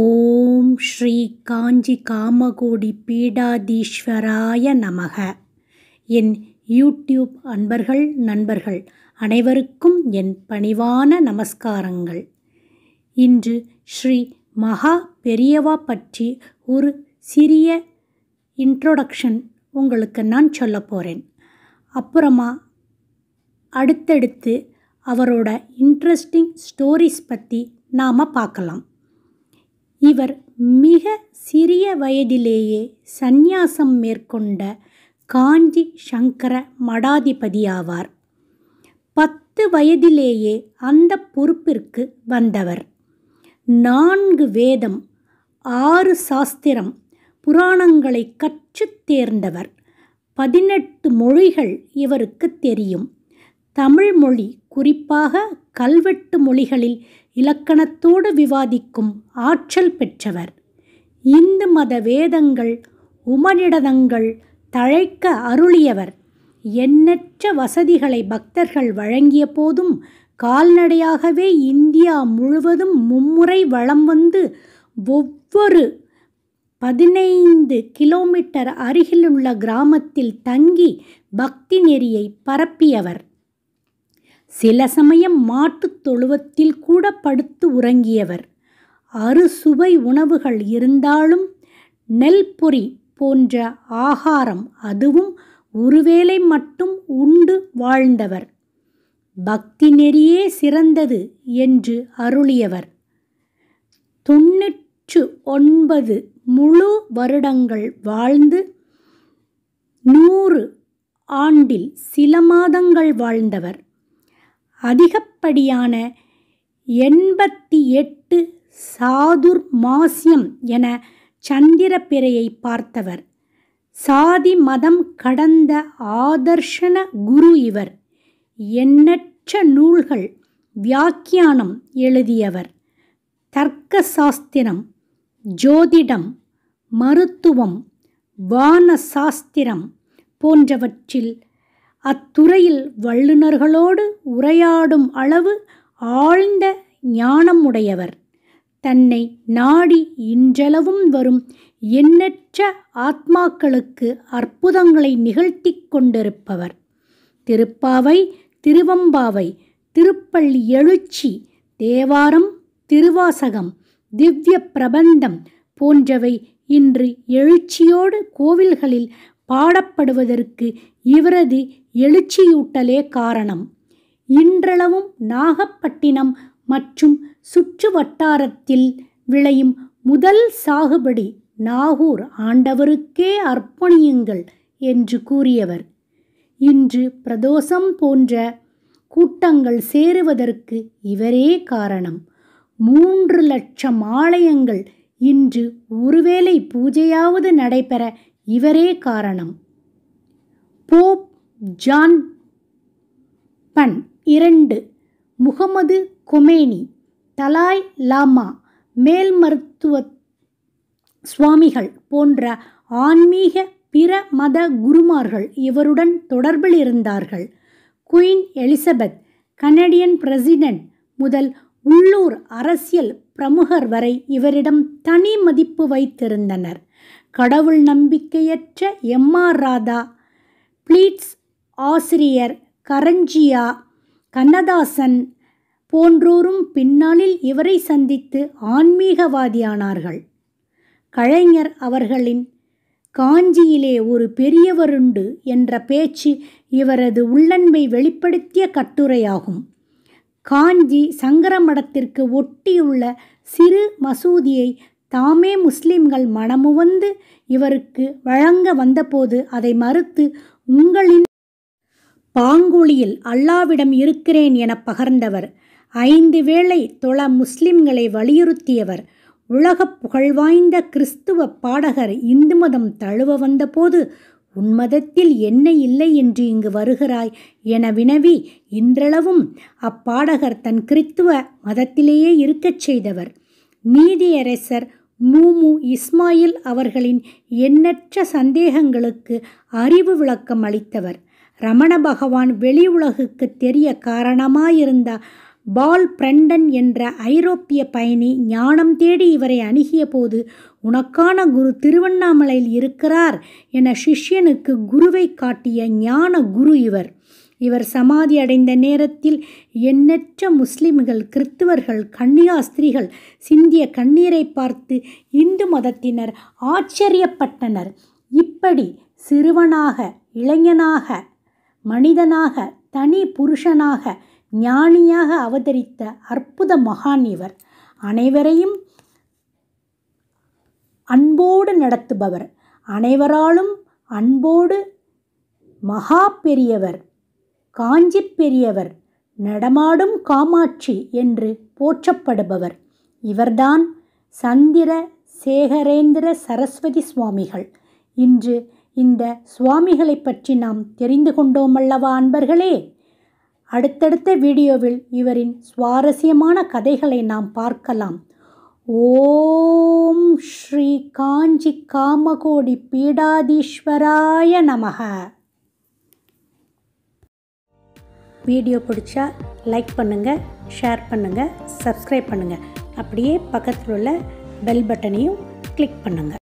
ஓம் ஸ்ரீ காஞ்சி காமகோடி பீடாதீஸ்வராய நமக என் யூடியூப் அன்பர்கள் நண்பர்கள் அனைவருக்கும் என் பணிவான நமஸ்காரங்கள் இன்று ஸ்ரீ மகா பெரியவா பற்றி ஒரு சிறிய இன்ட்ரொடக்ஷன் உங்களுக்கு நான் சொல்ல போகிறேன் அப்புறமா அடுத்தடுத்து அவரோட இன்ட்ரெஸ்டிங் ஸ்டோரிஸ் பற்றி நாம் பார்க்கலாம் இவர் மிக சிறிய வயதிலேயே சந்நியாசம் மேற்கொண்ட காஞ்சி சங்கர மடாதிபதியாவார் பத்து வயதிலேயே அந்த பொறுப்பிற்கு வந்தவர் நான்கு வேதம் ஆறு சாஸ்திரம் புராணங்களை கற்றுத் தேர்ந்தவர் பதினெட்டு மொழிகள் இவருக்கு தெரியும் தமிழ் மொழி குறிப்பாக கல்வெட்டு மொழிகளில் இலக்கணத்தோடு விவாதிக்கும் ஆற்றல் பெற்றவர் இந்து மத வேதங்கள் உமனிடதங்கள் தழைக்க அருளியவர் எண்ணற்ற வசதிகளை பக்தர்கள் வழங்கிய போதும் கால்நடையாகவே இந்தியா முழுவதும் மும்முறை வளம் வந்து ஒவ்வொரு பதினைந்து கிலோமீட்டர் அருகிலுள்ள கிராமத்தில் தங்கி பக்தி நெறியை பரப்பியவர் சில சமயம் மாட்டுத் தொழுவத்தில் கூட படுத்து உறங்கியவர் அறுசுவை உணவுகள் இருந்தாலும் நெல் பொறி போன்ற ஆகாரம் அதுவும் ஒருவேளை மட்டும் உண்டு வாழ்ந்தவர் பக்தி நெறியே சிறந்தது என்று அருளியவர் தொன்னூற்று ஒன்பது முழு வருடங்கள் வாழ்ந்து நூறு ஆண்டில் சில மாதங்கள் வாழ்ந்தவர் அதிகப்படியான எண்பத்தி எட்டு சாதுர் மாசியம் என பிறையை பார்த்தவர் சாதி மதம் கடந்த ஆதர்ஷன குரு இவர் எண்ணற்ற நூல்கள் வியாக்கியானம் எழுதியவர் தர்க்க சாஸ்திரம் ஜோதிடம் மருத்துவம் வான சாஸ்திரம் போன்றவற்றில் அத்துறையில் வல்லுநர்களோடு உரையாடும் அளவு ஆழ்ந்த ஞானம் உடையவர் தன்னை நாடி இன்றளவும் வரும் எண்ணற்ற ஆத்மாக்களுக்கு அற்புதங்களை நிகழ்த்தி கொண்டிருப்பவர் திருப்பாவை திருவம்பாவை திருப்பள்ளி எழுச்சி தேவாரம் திருவாசகம் திவ்ய பிரபந்தம் போன்றவை இன்று எழுச்சியோடு கோவில்களில் பாடப்படுவதற்கு இவரது எழுச்சியூட்டலே காரணம் இன்றளவும் நாகப்பட்டினம் மற்றும் சுற்று வட்டாரத்தில் விளையும் முதல் சாகுபடி நாகூர் ஆண்டவருக்கே அர்ப்பணியுங்கள் என்று கூறியவர் இன்று பிரதோஷம் போன்ற கூட்டங்கள் சேருவதற்கு இவரே காரணம் மூன்று லட்சம் ஆலயங்கள் இன்று ஒருவேளை பூஜையாவது நடைபெற இவரே காரணம் போப் ஜான் பன் இரண்டு முகமது கொமேனி தலாய் லாமா மேல்மருத்துவ சுவாமிகள் போன்ற ஆன்மீக பிற மத குருமார்கள் இவருடன் தொடர்பில் இருந்தார்கள் குயின் எலிசபெத் கனடியன் பிரசிடென்ட் முதல் உள்ளூர் அரசியல் பிரமுகர் வரை இவரிடம் தனி மதிப்பு வைத்திருந்தனர் கடவுள் நம்பிக்கையற்ற எம் ஆர் ராதா பிளீட்ஸ் ஆசிரியர் கரஞ்சியா கண்ணதாசன் போன்றோரும் பின்னாளில் இவரை சந்தித்து ஆன்மீகவாதியானார்கள் கலைஞர் அவர்களின் காஞ்சியிலே ஒரு பெரியவருண்டு என்ற பேச்சு இவரது உள்ளன்மை வெளிப்படுத்திய கட்டுரையாகும் காஞ்சி சங்கரமடத்திற்கு ஒட்டியுள்ள சிறு மசூதியை தாமே முஸ்லிம்கள் மனமுவந்து இவருக்கு வழங்க வந்தபோது அதை மறுத்து உங்களின் பாங்குழியில் அல்லாவிடம் இருக்கிறேன் என பகர்ந்தவர் ஐந்து வேளை தொழ முஸ்லிம்களை வலியுறுத்தியவர் உலகப் புகழ்வாய்ந்த கிறிஸ்துவ பாடகர் இந்து மதம் தழுவ வந்தபோது உன் மதத்தில் என்ன இல்லை என்று இங்கு வருகிறாய் என வினவி இன்றளவும் அப்பாடகர் தன் கிறித்துவ மதத்திலேயே இருக்கச் செய்தவர் நீதியரசர் மூமு இஸ்மாயில் அவர்களின் எண்ணற்ற சந்தேகங்களுக்கு அறிவு விளக்கம் அளித்தவர் ரமண பகவான் வெளி உலகுக்கு தெரிய காரணமாயிருந்த பால் பிரண்டன் என்ற ஐரோப்பிய பயணி ஞானம் தேடி இவரை அணுகிய போது உனக்கான குரு திருவண்ணாமலையில் இருக்கிறார் என சிஷ்யனுக்கு குருவை காட்டிய ஞான குரு இவர் இவர் சமாதி அடைந்த நேரத்தில் எண்ணற்ற முஸ்லிம்கள் கிறித்துவர்கள் கன்னியாஸ்திரிகள் சிந்திய கண்ணீரை பார்த்து இந்து மதத்தினர் ஆச்சரியப்பட்டனர் இப்படி சிறுவனாக இளைஞனாக மனிதனாக தனி புருஷனாக ஞானியாக அவதரித்த அற்புத மகான் இவர் அனைவரையும் அன்போடு நடத்துபவர் அனைவராலும் அன்போடு மகா பெரியவர் காஞ்சி பெரியவர் நடமாடும் காமாட்சி என்று போற்றப்படுபவர் இவர்தான் சந்திர சேகரேந்திர சரஸ்வதி சுவாமிகள் இன்று இந்த சுவாமிகளை பற்றி நாம் தெரிந்து கொண்டோமல்லவா அன்பர்களே அடுத்தடுத்த வீடியோவில் இவரின் சுவாரஸ்யமான கதைகளை நாம் பார்க்கலாம் ஓம் ஸ்ரீ காஞ்சி காமகோடி பீடாதீஸ்வராய நமக வீடியோ பிடிச்சா லைக் பண்ணுங்கள் ஷேர் பண்ணுங்கள் சப்ஸ்கிரைப் பண்ணுங்கள் அப்படியே பக்கத்தில் உள்ள பெல் பட்டனையும் கிளிக் பண்ணுங்கள்